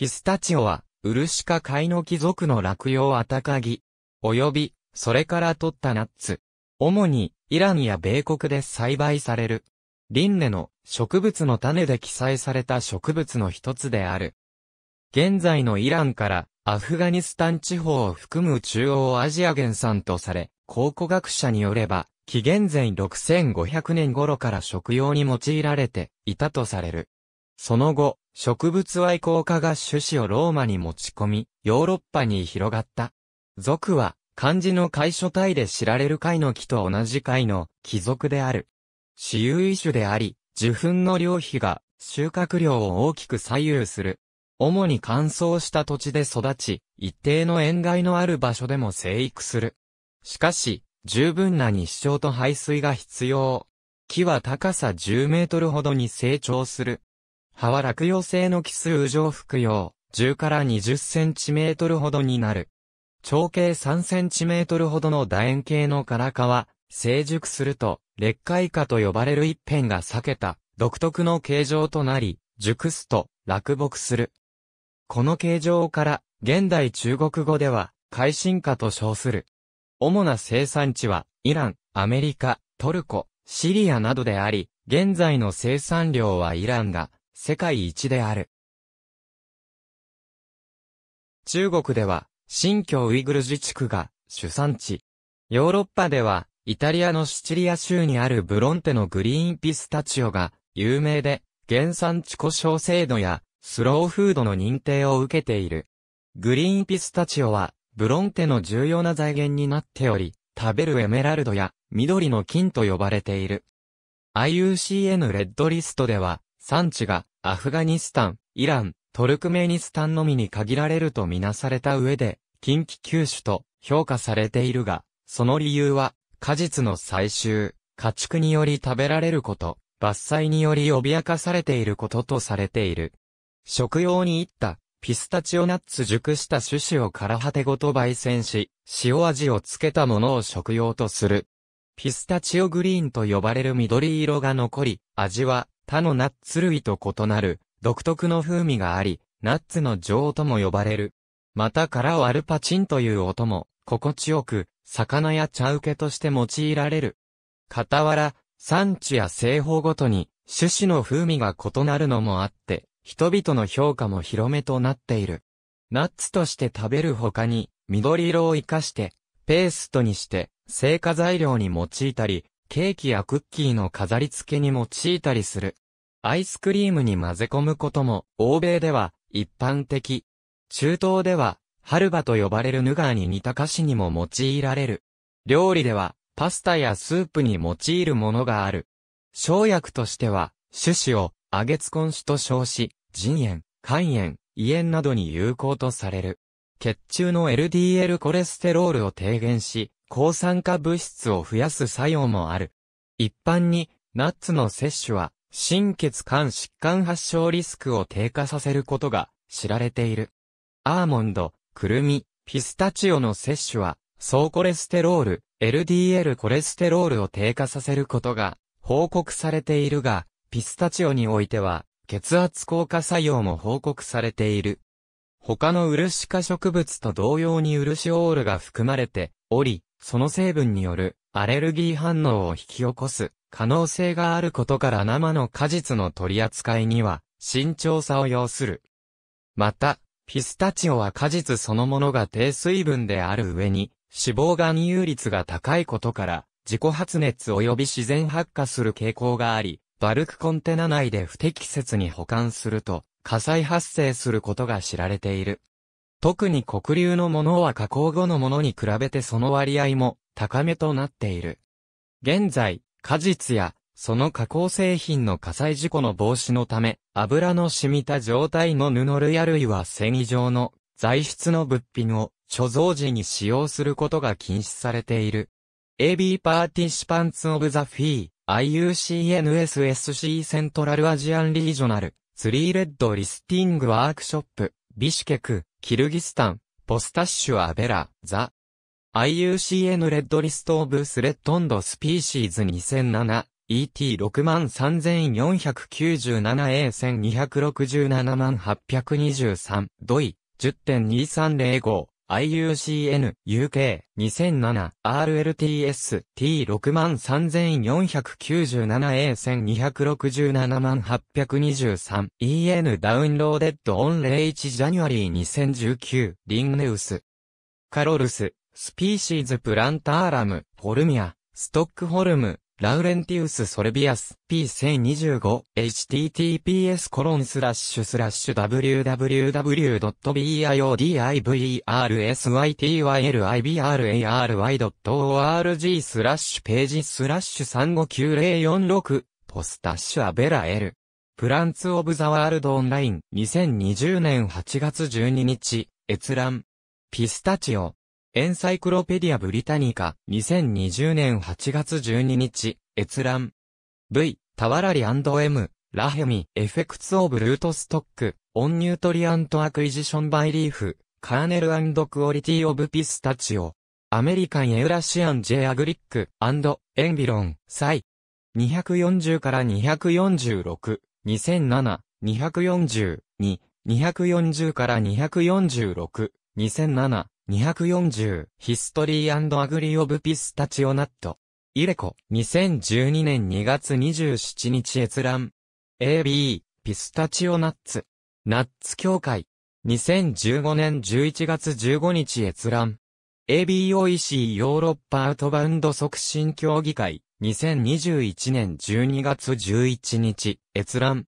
ピスタチオは、ウルシカイの貴族の落葉アタカギ、よび、それから取ったナッツ。主に、イランや米国で栽培される。リンネの植物の種で記載された植物の一つである。現在のイランからアフガニスタン地方を含む中央アジア原産とされ、考古学者によれば、紀元前6500年頃から食用に用いられていたとされる。その後、植物愛好家が種子をローマに持ち込み、ヨーロッパに広がった。族は、漢字の解書体で知られる貝の木と同じ貝の貴族である。私有異種であり、受粉の量比が収穫量を大きく左右する。主に乾燥した土地で育ち、一定の塩害のある場所でも生育する。しかし、十分な日照と排水が必要。木は高さ10メートルほどに成長する。葉は落葉性の奇数上服用、10から20センチメートルほどになる。長径3センチメートルほどの楕円形のカラカは、成熟すると、劣化以下と呼ばれる一辺が裂けた、独特の形状となり、熟すと、落木する。この形状から、現代中国語では、改進化と称する。主な生産地は、イラン、アメリカ、トルコ、シリアなどであり、現在の生産量はイランが世界一である。中国では、新疆ウイグル自治区が主産地。ヨーロッパでは、イタリアのシチリア州にあるブロンテのグリーンピスタチオが有名で、原産地故障制度やスローフードの認定を受けている。グリーンピスタチオは、ブロンテの重要な財源になっており、食べるエメラルドや緑の金と呼ばれている。IUCN レッドリストでは、産地がアフガニスタン、イラン、トルクメニスタンのみに限られるとみなされた上で、近畿九州と評価されているが、その理由は、果実の採集、家畜により食べられること、伐採により脅かされていることとされている。食用にいった、ピスタチオナッツ熟した種子をラ果てごと焙煎し、塩味をつけたものを食用とする。ピスタチオグリーンと呼ばれる緑色が残り、味は他のナッツ類と異なる、独特の風味があり、ナッツの女王とも呼ばれる。また殻をアルパチンという音も、心地よく、魚や茶受けとして用いられる。傍ら、産地や製法ごとに、種子の風味が異なるのもあって、人々の評価も広めとなっている。ナッツとして食べる他に、緑色を活かして、ペーストにして、成果材料に用いたり、ケーキやクッキーの飾り付けに用いたりする。アイスクリームに混ぜ込むことも、欧米では一般的。中東では、ハルバと呼ばれるヌガーに似た菓子にも用いられる。料理では、パスタやスープに用いるものがある。生薬としては、種子を、アゲツコン種と称し、腎炎、肝炎、胃炎などに有効とされる。血中の LDL コレステロールを低減し、抗酸化物質を増やす作用もある。一般に、ナッツの摂取は、心血管疾患発症リスクを低下させることが知られている。アーモンド、クルミ、ピスタチオの摂取は、総コレステロール、LDL コレステロールを低下させることが報告されているが、ピスタチオにおいては、血圧効果作用も報告されている。他のウルシカ植物と同様にウルシオールが含まれており、その成分によるアレルギー反応を引き起こす可能性があることから生の果実の取り扱いには慎重さを要する。また、ピスタチオは果実そのものが低水分である上に脂肪含有率が高いことから自己発熱及び自然発火する傾向があり、バルクコンテナ内で不適切に保管すると火災発生することが知られている。特に黒流のものは加工後のものに比べてその割合も高めとなっている。現在、果実やその加工製品の火災事故の防止のため、油の染みた状態の布類あるいは繊維状の材質の物品を貯蔵時に使用することが禁止されている。AB パーティシパンツオブザフィー IUCNSSC セントラルアジアンリージョナルツリーレッドリスティングワークショップビシケクキルギスタン、ポスタッシュアベラ、ザ。IUCN レッドリストオブスレッドンドスピーシーズ2007、ET63497A1267 823、ドイ、10.2305。IUCN UK 2007 RLTS T63497A1267 823 EN ダウンローデッドオンレイ1ジャニュアリー2019リンネウスカロルススピーシーズプランターラムフォルミアストックホルムラウレンティウス・ソルビアス P1025 https コロンスラッシュスラッシュ www.biodiversytylibray.org スラッシュページスラッシュ359046ポスタッシュアベラエルプランツ・オブ・ザ・ワールド・オンライン2020年8月12日閲覧ピスタチオエンサイクロペディア・ブリタニカ、2020年8月12日、閲覧。V、タワラリ &M、ラヘミ、エフェクツ・オブ・ルートストック、オン・ニュートリアント・アクイジション・バイ・リーフ、カーネル・クオリティ・オブ・ピスタチオ、アメリカン・エウラシアン・ジェ・アグリック、エンビロン、サイ。240から246、2007、240、2、240から246、2007、240ヒストリーアグリオブピスタチオナット。イレコ2012年2月27日閲覧。AB ピスタチオナッツ。ナッツ協会。2015年11月15日閲覧。ABOEC ヨーロッパアウトバウンド促進協議会。2021年12月11日閲覧。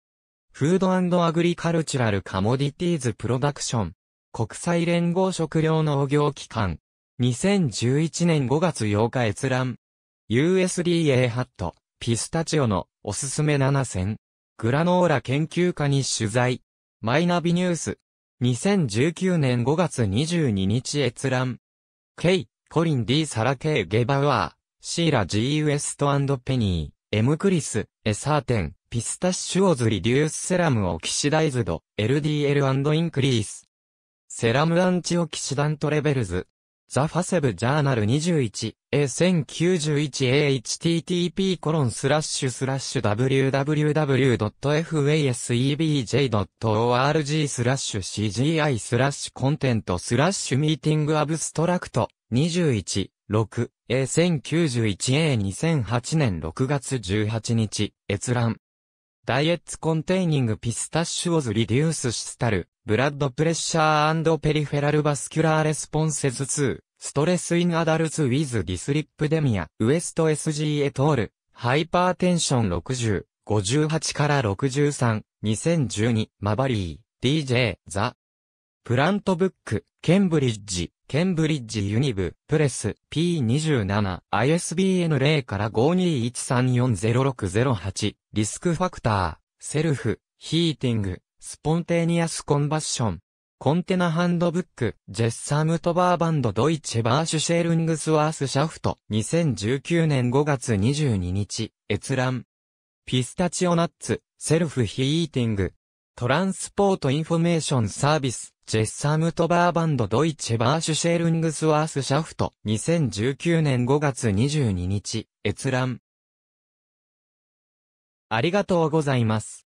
フードアグリカルチュラルカモディティーズプロダクション。国際連合食糧農業機関。2011年5月8日閲覧。USDA ハット、ピスタチオのおすすめ7選。グラノーラ研究家に取材。マイナビニュース。2019年5月22日閲覧。K、コリン D サラ K ゲバワー、シーラ G ウエストペニー、M クリス、エサーテン、ピスタッシュオズリデュースセラムオキシダイズド、LDL& インクリース。セラムアンチオキシダントレベルズ。ザ・ファセブ・ジャーナル 21A1091AHTTP コロンスラッシュスラッシュ www.fasebj.org スラッシュ CGI スラッシュコンテントスラッシュミーティングアブストラクト 21.6A1091A2008 年6月18日閲覧ダイエット・コンテイニングピスタッシュオズリデュースシスタル、ブラッドプレッシャーペリフェラルバスキュラーレスポンセズ2、ストレスインアダルツウィズディスリップデミア、ウエスト SG エトール、ハイパーテンション60、58から63、2012、マバリー、DJ、ザ。プラントブック、ケンブリッジ、ケンブリッジユニブ、プレス、P27、ISBN 0から5 2 1 3 4 0 6 0 8リスクファクター、セルフ、ヒーティング、スポンテニアスコンバッション、コンテナハンドブック、ジェッサムトバーバンドドイチェバーシュシェールングスワースシャフト、2019年5月22日、閲覧。ピスタチオナッツ、セルフヒーティング、トランスポートインフォメーションサービス、ジェッサムトバーバンドドイチェバーシュシェルングスワースシャフト2019年5月22日閲覧ありがとうございます。